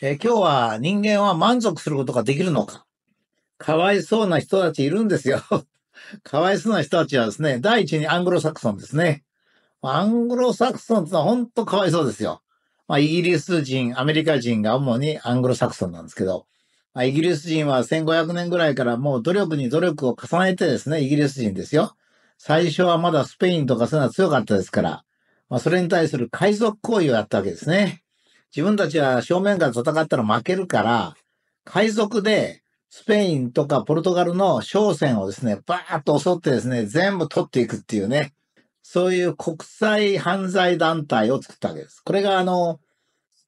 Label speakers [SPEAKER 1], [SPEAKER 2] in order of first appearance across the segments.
[SPEAKER 1] えー、今日は人間は満足することができるのか。かわいそうな人たちいるんですよ。かわいそうな人たちはですね、第一にアングロサクソンですね。アングロサクソンってのは本当かわいそうですよ。まあ、イギリス人、アメリカ人が主にアングロサクソンなんですけど、まあ、イギリス人は1500年ぐらいからもう努力に努力を重ねてですね、イギリス人ですよ。最初はまだスペインとかそういうのは強かったですから、まあ、それに対する海賊行為をやったわけですね。自分たちは正面から戦ったら負けるから、海賊で、スペインとかポルトガルの商船をですね、バーッと襲ってですね、全部取っていくっていうね、そういう国際犯罪団体を作ったわけです。これがあの、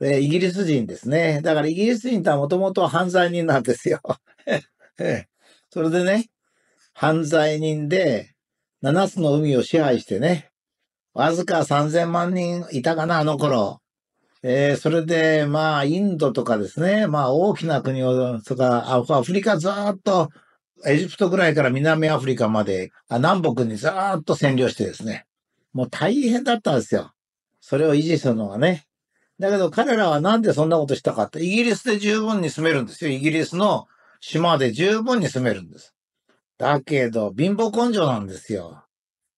[SPEAKER 1] えー、イギリス人ですね。だからイギリス人とはもともと犯罪人なんですよ。それでね、犯罪人で、7つの海を支配してね、わずか3000万人いたかな、あの頃。えー、それで、まあ、インドとかですね、まあ、大きな国を、とか、アフリカずーっと、エジプトぐらいから南アフリカまで、南北にずーっと占領してですね、もう大変だったんですよ。それを維持するのはね。だけど彼らはなんでそんなことしたかって、イギリスで十分に住めるんですよ。イギリスの島で十分に住めるんです。だけど、貧乏根性なんですよ。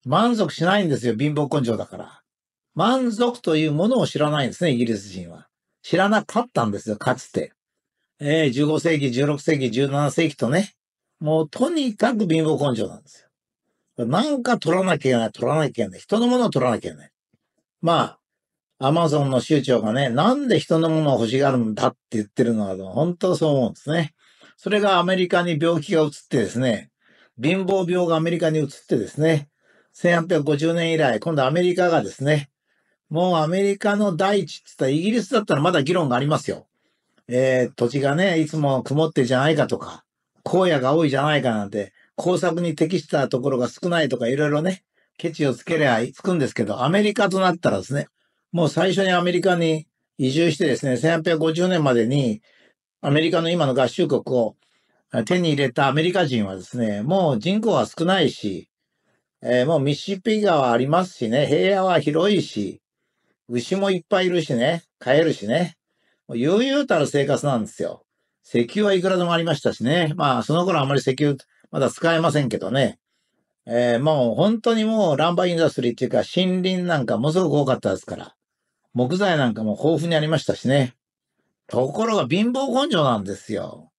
[SPEAKER 1] 満足しないんですよ、貧乏根性だから。満足というものを知らないんですね、イギリス人は。知らなかったんですよ、かつて。えー、15世紀、16世紀、17世紀とね、もうとにかく貧乏根性なんですよ。なんか取らなきゃいけない、取らなきゃいけない。人のものを取らなきゃいけない。まあ、アマゾンの州長がね、なんで人のものを欲しがるんだって言ってるのは、本当そう思うんですね。それがアメリカに病気が移ってですね、貧乏病がアメリカに移ってですね、1850年以来、今度アメリカがですね、もうアメリカの大地って言ったら、イギリスだったらまだ議論がありますよ。えー、土地がね、いつも曇ってじゃないかとか、荒野が多いじゃないかなんて、工作に適したところが少ないとかいろいろね、ケチをつけりゃつくんですけど、アメリカとなったらですね、もう最初にアメリカに移住してですね、1850年までにアメリカの今の合衆国を手に入れたアメリカ人はですね、もう人口は少ないし、えー、もうミシシッピ川ありますしね、平野は広いし、牛もいっぱいいるしね、飼えるしね、悠々たる生活なんですよ。石油はいくらでもありましたしね。まあ、その頃あんまり石油、まだ使えませんけどね。えー、もう本当にもうランバーインダストリーっていうか森林なんかものすごく多かったですから。木材なんかも豊富にありましたしね。ところが貧乏根性なんですよ。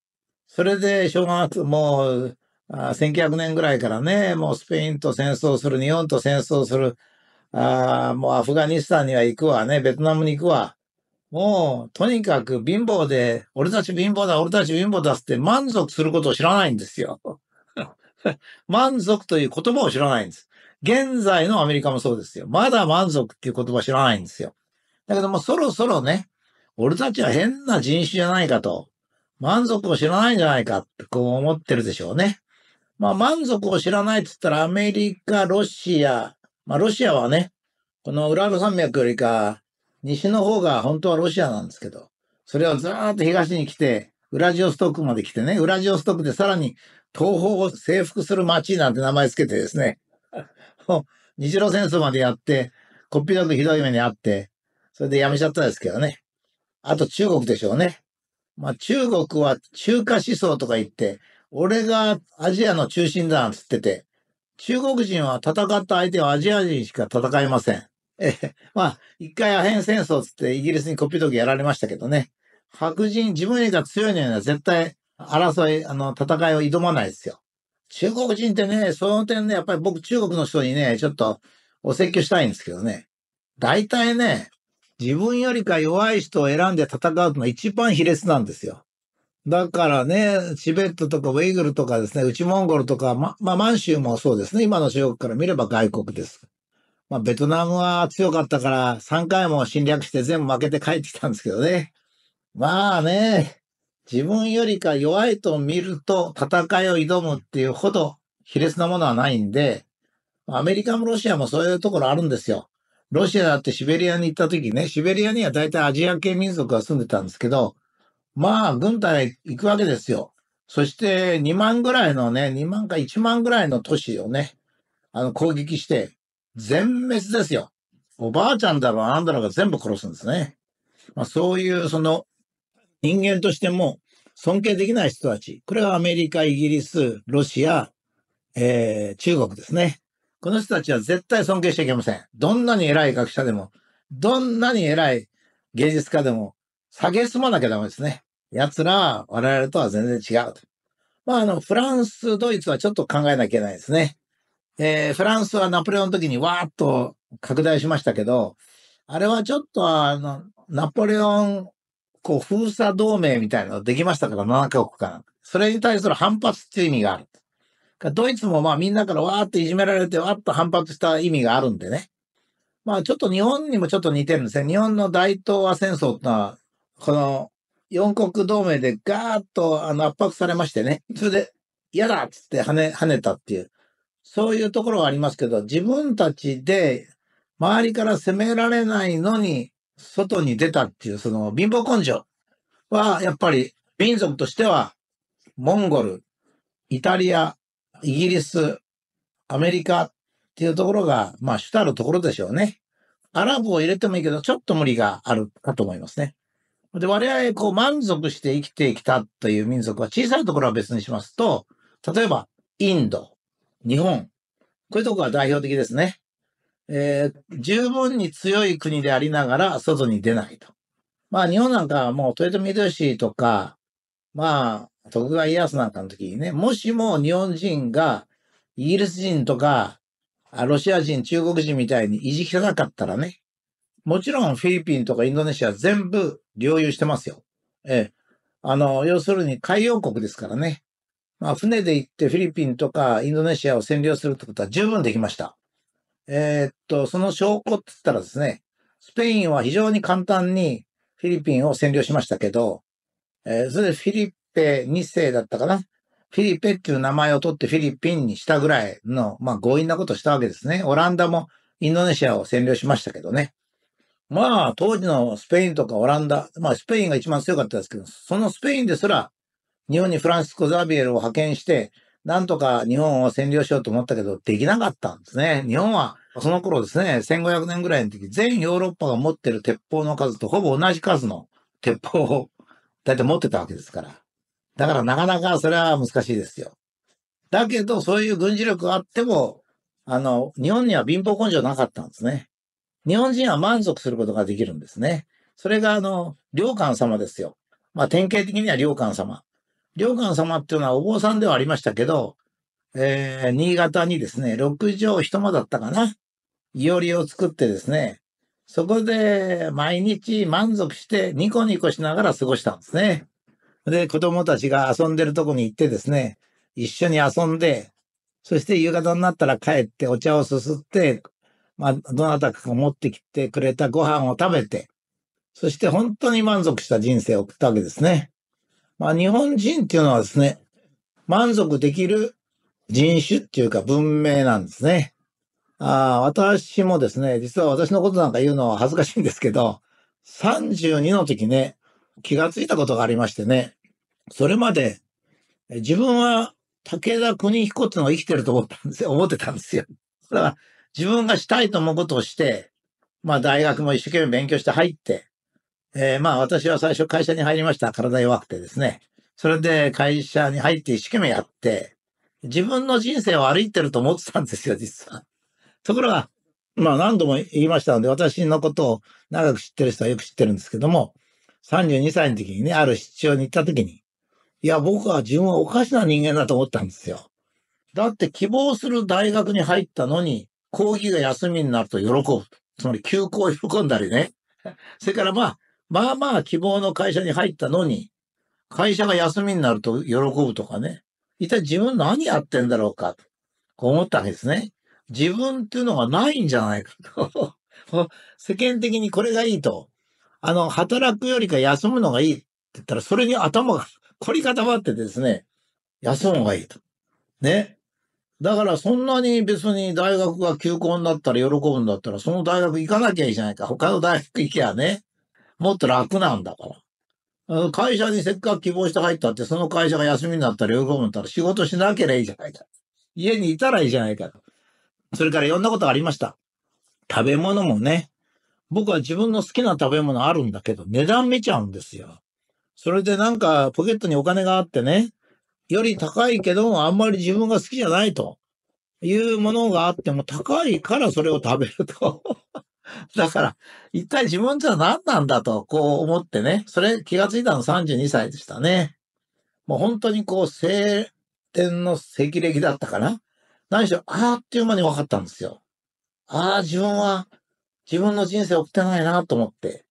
[SPEAKER 1] それで、小学、もう、1900年ぐらいからね、もうスペインと戦争する、日本と戦争する、ああ、もうアフガニスタンには行くわね、ベトナムに行くわ。もう、とにかく貧乏で、俺たち貧乏だ、俺たち貧乏だって満足することを知らないんですよ。満足という言葉を知らないんです。現在のアメリカもそうですよ。まだ満足っていう言葉知らないんですよ。だけどもそろそろね、俺たちは変な人種じゃないかと、満足を知らないんじゃないかってこう思ってるでしょうね。まあ満足を知らないって言ったらアメリカ、ロシア、まあ、ロシアはね、このウラル山脈よりか、西の方が本当はロシアなんですけど、それをずーっと東に来て、ウラジオストクまで来てね、ウラジオストクでさらに東方を征服する街なんて名前つけてですね、日露戦争までやって、こっぴどくひどい目にあって、それでやめちゃったんですけどね。あと中国でしょうね。まあ中国は中華思想とか言って、俺がアジアの中心だなんつってて、中国人は戦った相手はアジア人しか戦えません。え まあ、一回アヘン戦争つってイギリスにコピー時やられましたけどね。白人、自分よりが強いのには絶対争い、あの、戦いを挑まないですよ。中国人ってね、その点ね、やっぱり僕中国の人にね、ちょっとお説教したいんですけどね。大体ね、自分よりか弱い人を選んで戦うのが一番卑劣なんですよ。だからね、チベットとかウイグルとかですね、内モンゴルとか、ま、まあ、満州もそうですね。今の中国から見れば外国です。まあ、ベトナムは強かったから3回も侵略して全部負けて帰ってきたんですけどね。まあね、自分よりか弱いと見ると戦いを挑むっていうほど卑劣なものはないんで、アメリカもロシアもそういうところあるんですよ。ロシアだってシベリアに行った時ね、シベリアには大体アジア系民族が住んでたんですけど、まあ、軍隊行くわけですよ。そして2万ぐらいのね、2万か1万ぐらいの都市をね、あの、攻撃して、全滅ですよ。おばあちゃんだろ、あんだろが全部殺すんですね。まあ、そういう、その、人間としても尊敬できない人たち。これはアメリカ、イギリス、ロシア、えー、中国ですね。この人たちは絶対尊敬しちゃいけません。どんなに偉い学者でも、どんなに偉い芸術家でも、下げすまなきゃダメですね。奴ら、我々とは全然違うと。まあ、あの、フランス、ドイツはちょっと考えなきゃいけないですね。えー、フランスはナポレオンの時にわーっと拡大しましたけど、あれはちょっとあの、ナポレオン、こう、封鎖同盟みたいなのできましたから、7カ国間。それに対する反発っていう意味がある。ドイツもまあみんなからわーっていじめられてわーっと反発した意味があるんでね。まあちょっと日本にもちょっと似てるんですね。日本の大東亜戦争ってのはこの四国同盟でガーッとあの圧迫されましてね、それで嫌だっつって跳ね、跳ねたっていう、そういうところはありますけど、自分たちで周りから責められないのに外に出たっていう、その貧乏根性は、やっぱり民族としては、モンゴル、イタリア、イギリス、アメリカっていうところが、まあ主たるところでしょうね。アラブを入れてもいいけど、ちょっと無理があるかと思いますね。で、我々、こう、満足して生きてきたという民族は、小さいところは別にしますと、例えば、インド、日本、こういうところが代表的ですね。えー、十分に強い国でありながら、外に出ないと。まあ、日本なんかはもう、豊臣秀吉とか、まあ、徳川家康なんかの時にね、もしも日本人が、イギリス人とか、ロシア人、中国人みたいにいじきなかったらね、もちろんフィリピンとかインドネシア全部領有してますよ。ええ。あの、要するに海洋国ですからね。まあ、船で行ってフィリピンとかインドネシアを占領するってことは十分できました。えー、っと、その証拠って言ったらですね、スペインは非常に簡単にフィリピンを占領しましたけど、えー、それでフィリペ2世だったかな。フィリペっていう名前を取ってフィリピンにしたぐらいの、まあ強引なことしたわけですね。オランダもインドネシアを占領しましたけどね。まあ、当時のスペインとかオランダ、まあ、スペインが一番強かったですけど、そのスペインですら、日本にフランシスコ・ザビエルを派遣して、なんとか日本を占領しようと思ったけど、できなかったんですね。日本は、その頃ですね、1500年ぐらいの時、全ヨーロッパが持ってる鉄砲の数とほぼ同じ数の鉄砲を大体持ってたわけですから。だからなかなかそれは難しいですよ。だけど、そういう軍事力があっても、あの、日本には貧乏根性なかったんですね。日本人は満足することができるんですね。それが、あの、良寛様ですよ。まあ、典型的には良寛様。良寛様っていうのはお坊さんではありましたけど、えー、新潟にですね、6畳一間だったかな。いおりを作ってですね、そこで毎日満足してニコニコしながら過ごしたんですね。で、子供たちが遊んでるとこに行ってですね、一緒に遊んで、そして夕方になったら帰ってお茶をすすってまあ、どなたかが持ってきてくれたご飯を食べて、そして本当に満足した人生を送ったわけですね。まあ、日本人っていうのはですね、満足できる人種っていうか文明なんですね。あ私もですね、実は私のことなんか言うのは恥ずかしいんですけど、32の時ね、気がついたことがありましてね、それまで自分は武田邦彦っていうのを生きてると思ったんですよ、思ってたんですよ。だから自分がしたいと思うことをして、まあ大学も一生懸命勉強して入って、えー、まあ私は最初会社に入りました。体弱くてですね。それで会社に入って一生懸命やって、自分の人生を歩いてると思ってたんですよ、実は。ところが、まあ何度も言いましたので、私のことを長く知ってる人はよく知ってるんですけども、32歳の時にね、ある市長に行った時に、いや、僕は自分はおかしな人間だと思ったんですよ。だって希望する大学に入ったのに、講義が休みになると喜ぶ。つまり休校を喜んだりね。それからまあ、まあまあ希望の会社に入ったのに、会社が休みになると喜ぶとかね。一体自分何やってんだろうかと、思ったわけですね。自分っていうのがないんじゃないかと。世間的にこれがいいと。あの、働くよりか休むのがいいって言ったら、それに頭が凝り固まってですね、休むのがいいと。ね。だからそんなに別に大学が休校になったら喜ぶんだったら、その大学行かなきゃいいじゃないか。他の大学行きゃね、もっと楽なんだから。会社にせっかく希望して入ったって、その会社が休みになったら喜ぶんだったら仕事しなければいいじゃないか。家にいたらいいじゃないか。それからいろんなことがありました。食べ物もね、僕は自分の好きな食べ物あるんだけど、値段見ちゃうんですよ。それでなんかポケットにお金があってね、より高いけど、あんまり自分が好きじゃないというものがあっても、高いからそれを食べると。だから、一体自分じゃ何なんだと、こう思ってね、それ気がついたの32歳でしたね。もう本当にこう、晴天の赤歴だったかな。何しろ、あっていう間に分かったんですよ。ああ、自分は、自分の人生送ってないなと思って。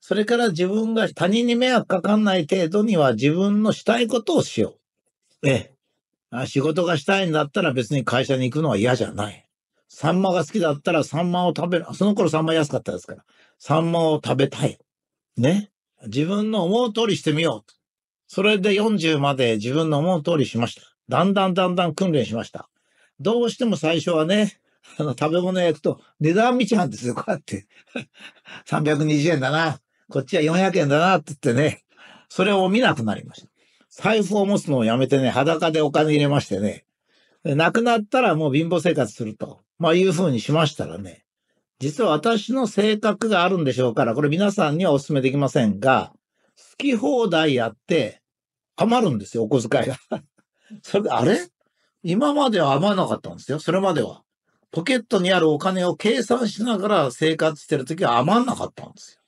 [SPEAKER 1] それから自分が他人に迷惑かかんない程度には自分のしたいことをしよう。ええ。仕事がしたいんだったら別に会社に行くのは嫌じゃない。サンマが好きだったらサンマを食べる。その頃サンマ安かったですから。サンマを食べたい。ね。自分の思う通りしてみようそれで40まで自分の思う通りしました。だんだんだんだん訓練しました。どうしても最初はね、あの、食べ物屋行くと値段見ちゃうんですよ、こうやって。320 円だな。こっちは400円だな、って言ってね。それを見なくなりました。財布を持つのをやめてね、裸でお金入れましてね、亡くなったらもう貧乏生活すると、まあいうふうにしましたらね、実は私の性格があるんでしょうから、これ皆さんにはお勧めできませんが、好き放題やって、余るんですよ、お小遣いが。それで、あれ今までは余らなかったんですよ、それまでは。ポケットにあるお金を計算しながら生活してるときは余らなかったんですよ。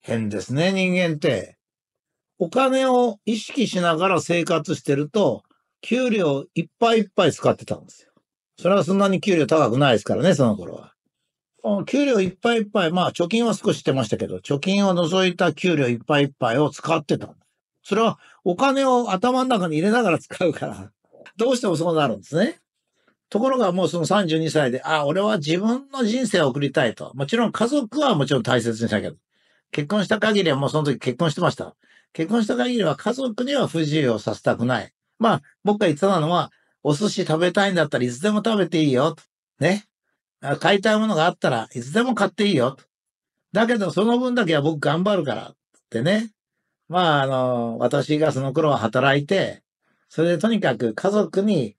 [SPEAKER 1] 変ですね、人間って。お金を意識しながら生活してると、給料いっぱいいっぱい使ってたんですよ。それはそんなに給料高くないですからね、その頃は。給料いっぱいいっぱい、まあ貯金は少ししてましたけど、貯金を除いた給料いっぱいいっぱいを使ってたんです。それはお金を頭の中に入れながら使うから、どうしてもそうなるんですね。ところがもうその32歳で、ああ、俺は自分の人生を送りたいと。もちろん家族はもちろん大切にしたけど、結婚した限りはもうその時結婚してました。結婚した限りは家族には不自由をさせたくない。まあ、僕が言ってたのは、お寿司食べたいんだったらいつでも食べていいよと。ね。買いたいものがあったらいつでも買っていいよと。だけど、その分だけは僕頑張るからってね。まあ、あの、私がその頃は働いて、それでとにかく家族に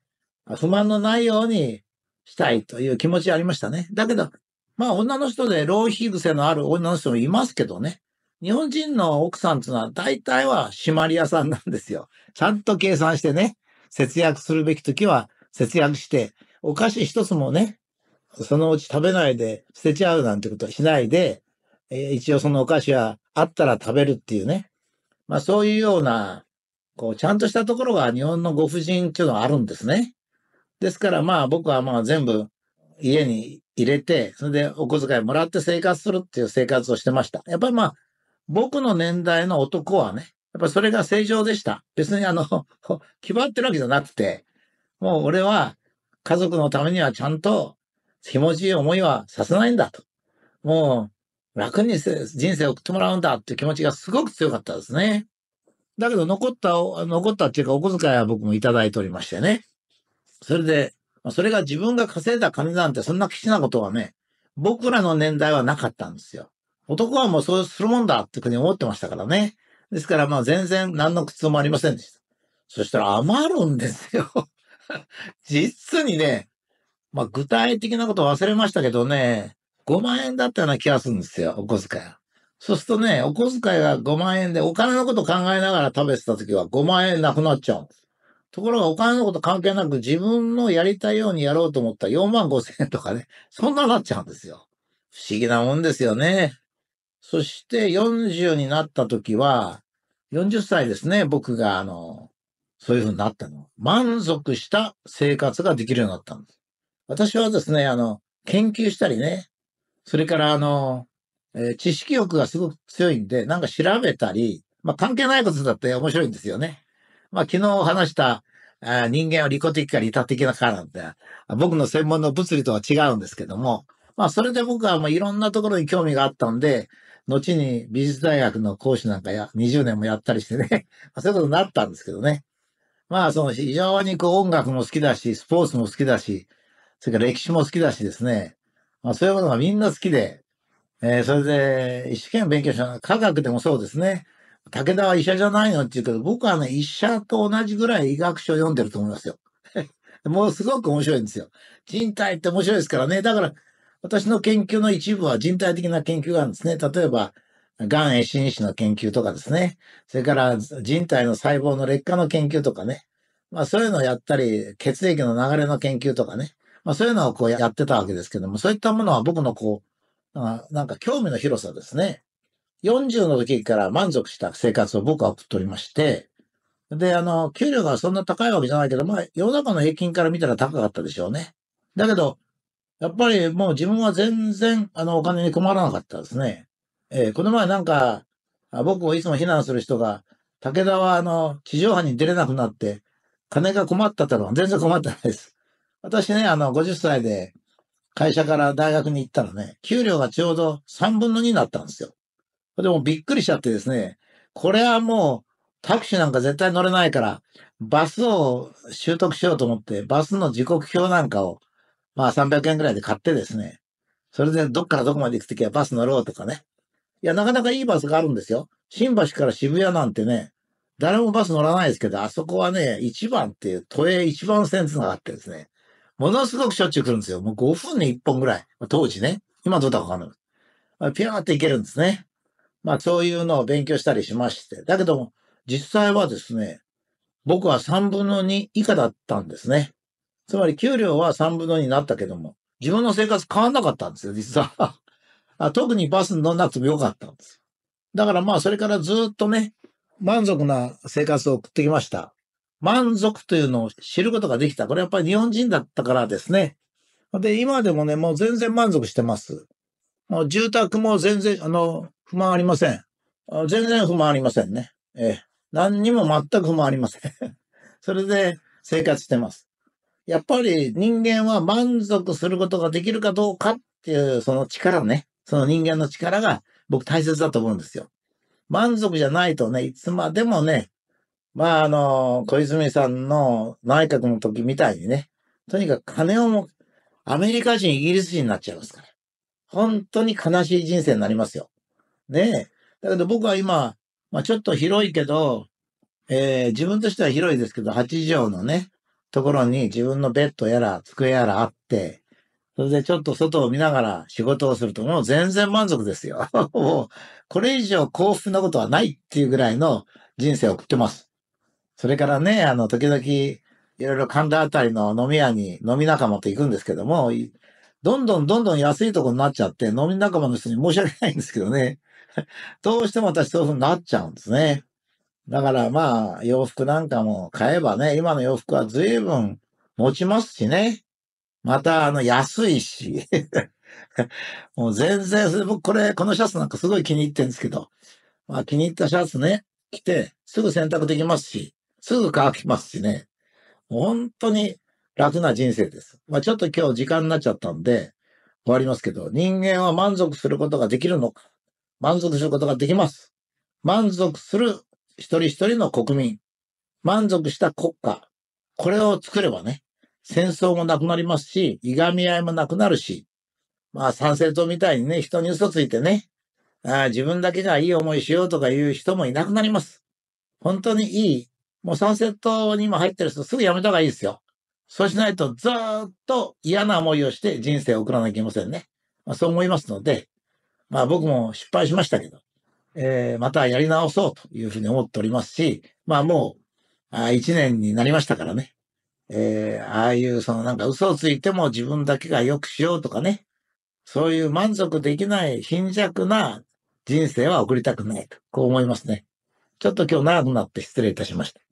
[SPEAKER 1] 不満のないようにしたいという気持ちありましたね。だけど、まあ女の人で浪費癖のある女の人もいますけどね。日本人の奥さんっていうのは大体は締まり屋さんなんですよ。ちゃんと計算してね、節約するべき時は節約して、お菓子一つもね、そのうち食べないで捨てちゃうなんてことはしないで、えー、一応そのお菓子はあったら食べるっていうね。まあそういうような、こう、ちゃんとしたところが日本のご婦人っていうのはあるんですね。ですからまあ僕はまあ全部家に入れて、それでお小遣いもらって生活するっていう生活をしてました。やっぱりまあ僕の年代の男はね、やっぱそれが正常でした。別にあの、決 まってるわけじゃなくて、もう俺は家族のためにはちゃんと気持ちいい思いはさせないんだと。もう楽に人生を送ってもらうんだっていう気持ちがすごく強かったですね。だけど残った、残ったっていうかお小遣いは僕もいただいておりましてね。それで、それが自分が稼いだ金なんてそんな貴重なことはね、僕らの年代はなかったんですよ。男はもうそうするもんだって国思ってましたからね。ですからまあ全然何の苦痛もありませんでした。そしたら余るんですよ。実にね、まあ具体的なこと忘れましたけどね、5万円だったような気がするんですよ、お小遣い。そうするとね、お小遣いが5万円で、お金のこと考えながら食べてた時は5万円なくなっちゃうんです。ところがお金のこと関係なく自分のやりたいようにやろうと思ったら4万5千円とかね、そんななっちゃうんですよ。不思議なもんですよね。そして40になった時は、40歳ですね、僕が、あの、そういうふうになったの。満足した生活ができるようになったんです。私はですね、あの、研究したりね、それからあの、えー、知識欲がすごく強いんで、なんか調べたり、まあ関係ないことだって面白いんですよね。まあ昨日話した人間は利己的か利他的なかなんて、僕の専門の物理とは違うんですけども、まあそれで僕はもういろんなところに興味があったんで、後に美術大学の講師なんかや、20年もやったりしてね、そういうことになったんですけどね。まあ、その非常にこう音楽も好きだし、スポーツも好きだし、それから歴史も好きだしですね。まあ、そういうものがみんな好きで、えー、それで一生懸命勉強した。科学でもそうですね。武田は医者じゃないのって言うけど、僕はね、医者と同じぐらい医学書を読んでると思いますよ。もうすごく面白いんですよ。人体って面白いですからね。だから、私の研究の一部は人体的な研究があるんですね。例えば、がん壊死子の研究とかですね。それから人体の細胞の劣化の研究とかね。まあそういうのをやったり、血液の流れの研究とかね。まあそういうのをこうやってたわけですけども、そういったものは僕のこう、なんか興味の広さですね。40の時から満足した生活を僕は送っておりまして、で、あの、給料がそんな高いわけじゃないけど、まあ世の中の平均から見たら高かったでしょうね。だけど、やっぱりもう自分は全然、あの、お金に困らなかったですね。えー、この前なんか、僕をいつも非難する人が、武田はあの、地上波に出れなくなって、金が困っただろう。全然困ってないです。私ね、あの、50歳で会社から大学に行ったらね、給料がちょうど3分の2になったんですよ。でもびっくりしちゃってですね、これはもうタクシーなんか絶対乗れないから、バスを習得しようと思って、バスの時刻表なんかをまあ300円ぐらいで買ってですね、それでどっからどこまで行くときはバス乗ろうとかね。いや、なかなかいいバスがあるんですよ。新橋から渋谷なんてね、誰もバス乗らないですけど、あそこはね、1番っていう、都営一番線つながってですね、ものすごくしょっちゅう来るんですよ。もう5分に1本ぐらい。当時ね。今どうだかわかんない。まあ、ピューって行けるんですね。まあそういうのを勉強したりしまして。だけども、実際はですね、僕は3分の2以下だったんですね。つまり給料は3分の2になったけども、自分の生活変わんなかったんですよ、実は。特にバスに乗んなくてもよかったんですだからまあ、それからずっとね、満足な生活を送ってきました。満足というのを知ることができた。これやっぱり日本人だったからですね。で、今でもね、もう全然満足してます。もう住宅も全然、あの、不満ありません。全然不満ありませんね。ええ。何にも全く不満ありません。それで生活してます。やっぱり人間は満足することができるかどうかっていう、その力ね、その人間の力が僕大切だと思うんですよ。満足じゃないとね、いつまでもね、まああの、小泉さんの内閣の時みたいにね、とにかく金をも、アメリカ人、イギリス人になっちゃいますから。本当に悲しい人生になりますよ。ねえ。だけど僕は今、まあちょっと広いけど、えー、自分としては広いですけど、8畳のね、ところに自分のベッドやら机やらあって、それでちょっと外を見ながら仕事をすると、もう全然満足ですよ。もう、これ以上幸福なことはないっていうぐらいの人生を送ってます。それからね、あの、時々、いろいろ神田あたりの飲み屋に飲み仲間と行くんですけども、どんどんどんどん安いとこになっちゃって、飲み仲間の人に申し訳ないんですけどね。どうしても私そういうふうになっちゃうんですね。だからまあ、洋服なんかも買えばね、今の洋服は随分持ちますしね。また、あの、安いし。もう全然、僕これ、このシャツなんかすごい気に入ってるんですけど、まあ気に入ったシャツね、着て、すぐ洗濯できますし、すぐ乾きますしね。本当に楽な人生です。まあちょっと今日時間になっちゃったんで、終わりますけど、人間は満足することができるのか満足することができます。満足する一人一人の国民、満足した国家、これを作ればね、戦争もなくなりますし、いがみ合いもなくなるし、まあ参政党みたいにね、人に嘘ついてね、あ自分だけがいい思いしようとかいう人もいなくなります。本当にいい。もう参政党に今入ってる人すぐやめた方がいいですよ。そうしないとずっと嫌な思いをして人生を送らなきゃいけませんね。まあ、そう思いますので、まあ僕も失敗しましたけど、えー、またやり直そうというふうに思っておりますし、まあもう、あ1年になりましたからね。えー、ああいうそのなんか嘘をついても自分だけが良くしようとかね。そういう満足できない貧弱な人生は送りたくないと、こう思いますね。ちょっと今日長くなって失礼いたしました。